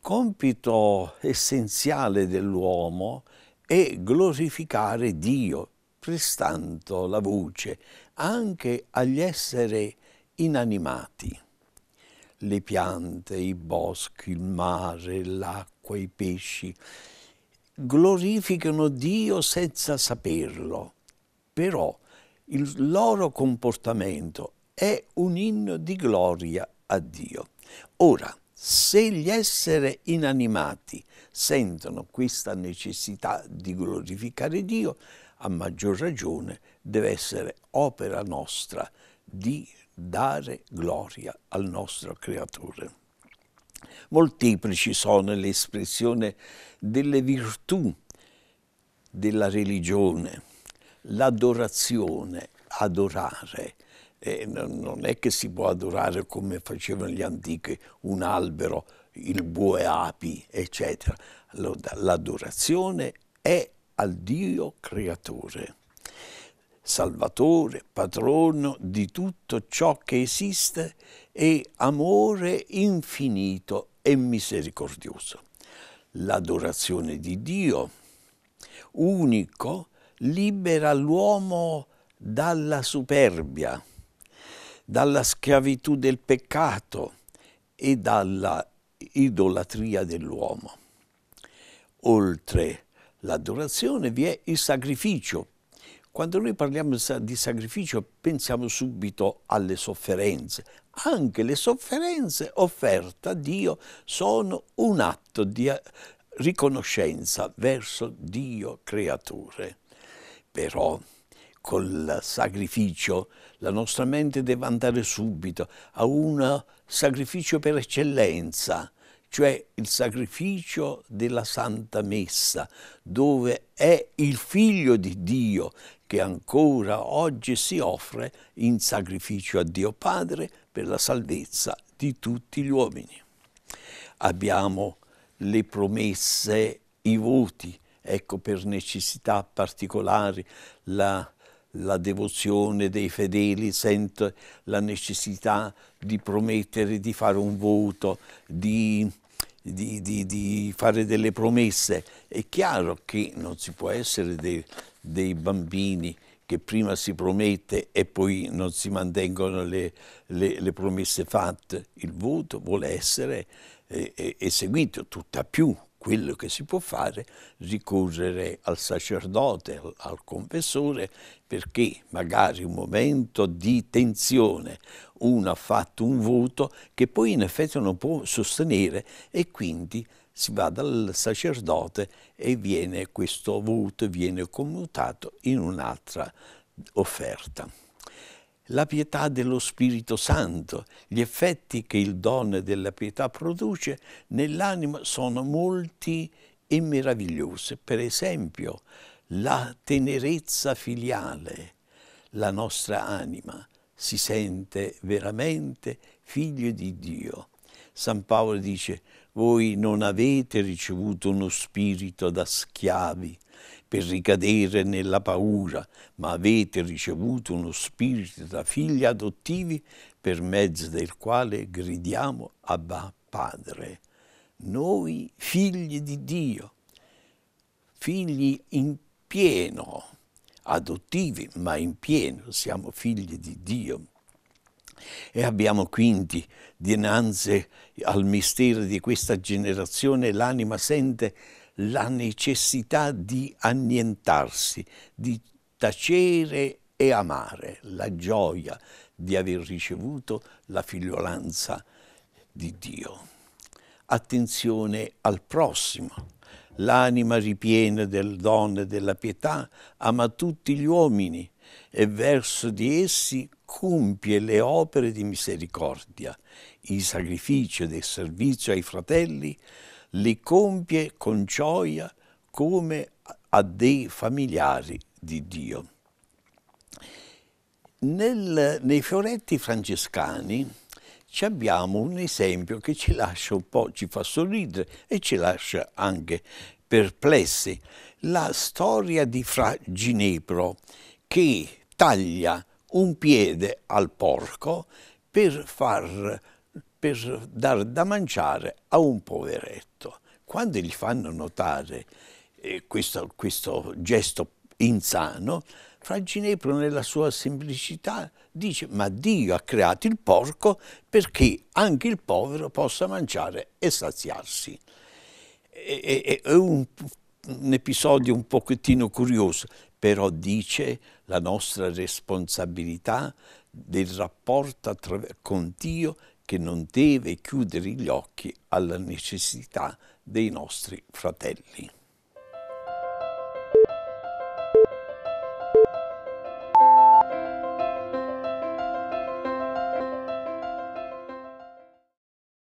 Compito essenziale dell'uomo è glorificare Dio, prestando la voce anche agli esseri inanimati. Le piante, i boschi, il mare, l'acqua, i pesci glorificano Dio senza saperlo, però il loro comportamento è un inno di gloria a Dio. Ora, se gli esseri inanimati sentono questa necessità di glorificare Dio, a maggior ragione deve essere opera nostra di dare gloria al nostro Creatore. Molteplici sono le espressioni delle virtù della religione, l'adorazione, adorare. Eh, non è che si può adorare come facevano gli antichi un albero, il bue api, eccetera. L'adorazione è al Dio creatore, salvatore, patrono di tutto ciò che esiste e amore infinito e misericordioso. L'adorazione di Dio, unico, libera l'uomo dalla superbia, dalla schiavitù del peccato e dalla idolatria dell'uomo. Oltre l'adorazione vi è il sacrificio. Quando noi parliamo di sacrificio pensiamo subito alle sofferenze. Anche le sofferenze offerte a Dio sono un atto di eh, riconoscenza verso Dio creatore però col sacrificio la nostra mente deve andare subito a un sacrificio per eccellenza, cioè il sacrificio della Santa Messa, dove è il Figlio di Dio che ancora oggi si offre in sacrificio a Dio Padre per la salvezza di tutti gli uomini. Abbiamo le promesse, i voti, ecco per necessità particolari la, la devozione dei fedeli sento la necessità di promettere di fare un voto, di, di, di, di fare delle promesse. È chiaro che non si può essere dei, dei bambini che prima si promette e poi non si mantengono le, le, le promesse fatte. Il voto vuole essere eh, eh, eseguito, tutta più quello che si può fare, ricorrere al sacerdote, al confessore, perché magari un momento di tensione, uno ha fatto un voto che poi in effetti non può sostenere e quindi si va dal sacerdote e viene questo voto viene commutato in un'altra offerta la pietà dello Spirito Santo. Gli effetti che il dono della pietà produce nell'anima sono molti e meravigliosi. Per esempio, la tenerezza filiale, la nostra anima si sente veramente figlio di Dio. San Paolo dice, voi non avete ricevuto uno spirito da schiavi, per ricadere nella paura, ma avete ricevuto uno spirito da figli adottivi per mezzo del quale gridiamo Abba Padre. Noi figli di Dio, figli in pieno, adottivi ma in pieno, siamo figli di Dio. E abbiamo quindi dinanzi al mistero di questa generazione l'anima sente la necessità di annientarsi, di tacere e amare la gioia di aver ricevuto la figliolanza di Dio. Attenzione al prossimo. L'anima ripiena del dono e della pietà ama tutti gli uomini e verso di essi compie le opere di misericordia, il sacrificio del servizio ai fratelli li compie con gioia come a dei familiari di Dio. Nel, nei fioretti francescani abbiamo un esempio che ci lascia un po', ci fa sorridere e ci lascia anche perplessi. La storia di Fra Ginepro che taglia un piede al porco per far per dar da mangiare a un poveretto. Quando gli fanno notare eh, questo, questo gesto insano, fra Ginepro nella sua semplicità dice ma Dio ha creato il porco perché anche il povero possa mangiare e saziarsi. È, è un, un, episodio un pochettino curioso, però dice la nostra responsabilità del rapporto con Dio che non deve chiudere gli occhi alla necessità dei nostri fratelli.